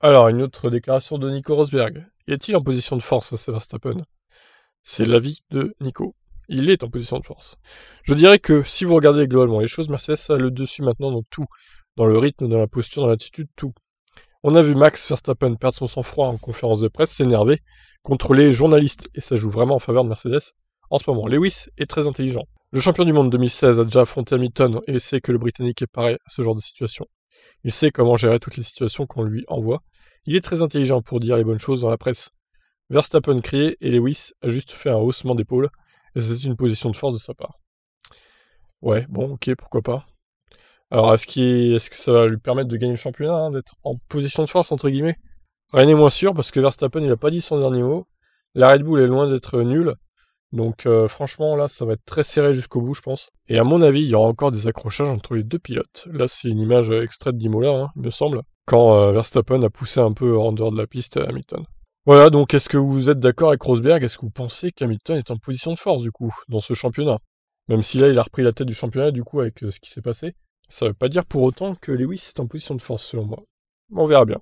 Alors, une autre déclaration de Nico Rosberg. est-il en position de force, Verstappen C'est l'avis de Nico. Il est en position de force. Je dirais que si vous regardez globalement les choses, Mercedes a le dessus maintenant dans tout, dans le rythme, dans la posture, dans l'attitude, tout. On a vu Max Verstappen perdre son sang-froid en conférence de presse, s'énerver contre les journalistes, et ça joue vraiment en faveur de Mercedes. En ce moment, Lewis est très intelligent. Le champion du monde 2016 a déjà affronté Hamilton et sait que le Britannique est pareil à ce genre de situation. Il sait comment gérer toutes les situations qu'on lui envoie. Il est très intelligent pour dire les bonnes choses dans la presse. Verstappen criait et Lewis a juste fait un haussement d'épaule, et c'est une position de force de sa part. Ouais, bon, ok, pourquoi pas. Alors, est-ce que ça va lui permettre de gagner le championnat, hein, d'être en position de force, entre guillemets Rien n'est moins sûr, parce que Verstappen, il n'a pas dit son dernier mot. La Red Bull est loin d'être nulle, donc euh, franchement, là, ça va être très serré jusqu'au bout, je pense. Et à mon avis, il y aura encore des accrochages entre les deux pilotes. Là, c'est une image euh, extraite d'Imola, hein, il me semble, quand euh, Verstappen a poussé un peu en dehors de la piste Hamilton. Voilà, donc est-ce que vous êtes d'accord avec Rosberg Est-ce que vous pensez qu'Hamilton est en position de force, du coup, dans ce championnat Même si là, il a repris la tête du championnat, du coup, avec ce qui s'est passé. Ça veut pas dire pour autant que Lewis est en position de force, selon moi. On verra bien.